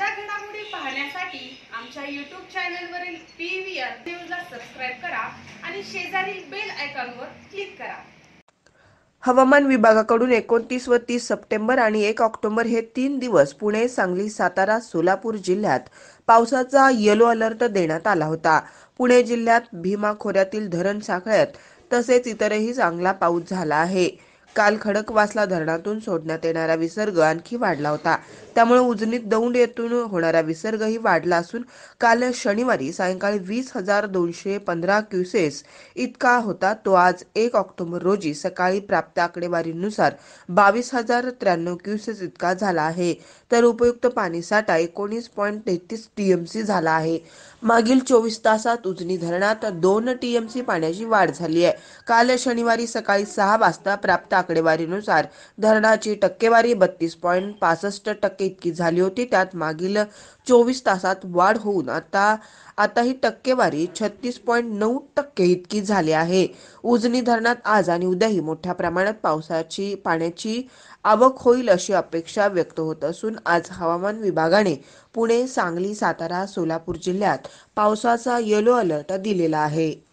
ताज्या घडामोडी पाहण्यासाठी आमच्या यूट्यूब चॅनलवरील पी व्ही न्यूजला सबस्क्राईब करा आणि शेजारील बेल आयकॉनवर क्लिक करा हवामान विभागाकडून एकोणतीस व तीस सप्टेंबर आणि एक ऑक्टोबर हे तीन दिवस पुणे सांगली सातारा सोलापूर जिल्ह्यात पावसाचा येलो अलर्ट देण्यात आला होता पुणे जिल्ह्यात भीमा खोऱ्यातील धरण साखळ्यात तसेच इतरही चांगला पाऊस झाला आहे काल खडकवासला धरणातून सोडण्यात येणारा विसर्ग आणखी वाढला होता त्यामुळे उजनीत दौंड येथून होणारा विसर्गही वाढला असून काल शनिवारी सायंकाळी वीस हजार दोनशे पंधरा क्युसेस इतका होता तो आज एक ऑक्टोबर रोजी सकाळी प्राप्त आकडेवारीनुसार बावीस हजार त्र्याण्णव क्युसेस इतका झाला आहे तर उपयुक्त पाणी साठा एकोणीस पॉईंट तेहतीस टीएमसी झाला आहे मागील चोवीस तासात उजनी धरणात दोन टीएमसी पाण्याची वाढ झाली आहे काल शनिवारी सकाळी सहा वाजता प्राप्त आकडेवारीनुसार धरणाची टक्केवारी बत्तीस पॉईंट पासष्ट टक्के इतकी झाली होती त्यात मागील चोवीस तासात वाढ होऊन आता आता ही टक्केवारी छत्तीस पॉईंट नऊ टक्के इतकी झाली आहे उजनी धरणात आज आणि उद्याही मोठ्या प्रमाणात पावसाची पाण्याची आवक होईल अशी अपेक्षा व्यक्त होत असून आज हवामान विभागाने पुणे सांगली सातारा सोलापूर जिल्ह्यात पावसाचा येलो अलर्ट दिलेला आहे